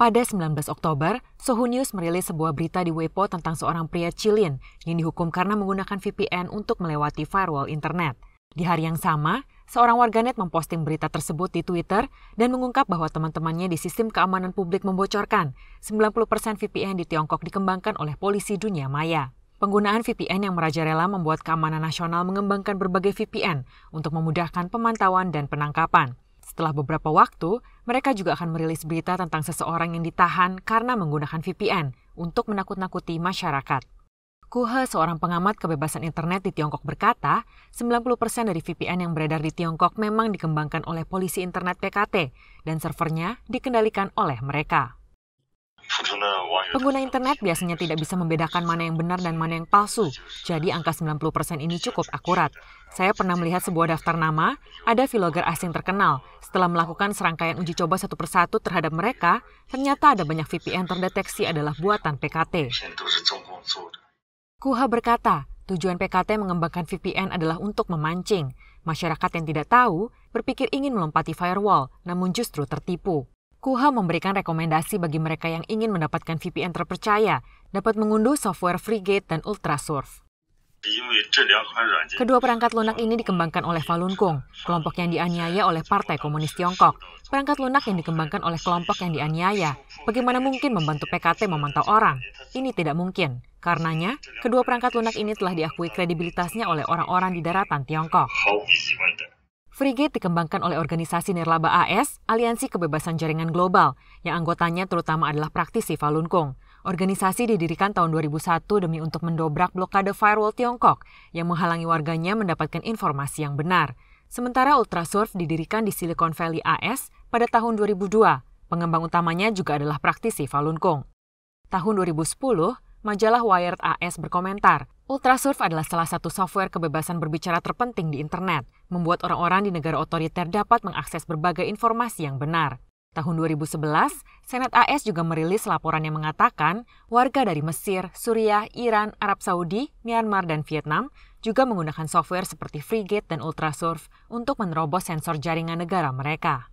Pada 19 Oktober, Sohu News merilis sebuah berita di Weibo tentang seorang pria Cilin yang dihukum karena menggunakan VPN untuk melewati firewall internet. Di hari yang sama, seorang warganet memposting berita tersebut di Twitter dan mengungkap bahwa teman-temannya di sistem keamanan publik membocorkan 90% VPN di Tiongkok dikembangkan oleh polisi dunia maya. Penggunaan VPN yang merajalela membuat keamanan nasional mengembangkan berbagai VPN untuk memudahkan pemantauan dan penangkapan. Setelah beberapa waktu, mereka juga akan merilis berita tentang seseorang yang ditahan karena menggunakan VPN untuk menakut-nakuti masyarakat. Kuhe, seorang pengamat kebebasan internet di Tiongkok berkata, 90% dari VPN yang beredar di Tiongkok memang dikembangkan oleh polisi internet PKT dan servernya dikendalikan oleh mereka. Pengguna internet biasanya tidak bisa membedakan mana yang benar dan mana yang palsu, jadi angka 90% ini cukup akurat. Saya pernah melihat sebuah daftar nama, ada vlogger asing terkenal. Setelah melakukan serangkaian uji coba satu persatu terhadap mereka, ternyata ada banyak VPN terdeteksi adalah buatan PKT. Kuha berkata, tujuan PKT mengembangkan VPN adalah untuk memancing. Masyarakat yang tidak tahu berpikir ingin melompati firewall, namun justru tertipu. KUHA memberikan rekomendasi bagi mereka yang ingin mendapatkan VPN terpercaya dapat mengunduh software FreeGate dan Ultrasurf. Kedua perangkat lunak ini dikembangkan oleh Falun Gong, kelompok yang dianiaya oleh Partai Komunis Tiongkok. Perangkat lunak yang dikembangkan oleh kelompok yang dianiaya. Bagaimana mungkin membantu PKT memantau orang? Ini tidak mungkin. Karenanya, kedua perangkat lunak ini telah diakui kredibilitasnya oleh orang-orang di daratan Tiongkok. Frigate dikembangkan oleh organisasi nirlaba AS, Aliansi Kebebasan Jaringan Global, yang anggotanya terutama adalah praktisi Falun Gong. Organisasi didirikan tahun 2001 demi untuk mendobrak blokade firewall Tiongkok yang menghalangi warganya mendapatkan informasi yang benar. Sementara Ultrasurf didirikan di Silicon Valley AS pada tahun 2002. Pengembang utamanya juga adalah praktisi Falun Gong. Tahun 2010, majalah Wired AS berkomentar, Ultrasurf adalah salah satu software kebebasan berbicara terpenting di internet – membuat orang-orang di negara otoriter dapat mengakses berbagai informasi yang benar. Tahun 2011, Senat AS juga merilis laporan yang mengatakan warga dari Mesir, Suriah, Iran, Arab Saudi, Myanmar, dan Vietnam juga menggunakan software seperti Frigate dan Ultrasurf untuk menerobos sensor jaringan negara mereka.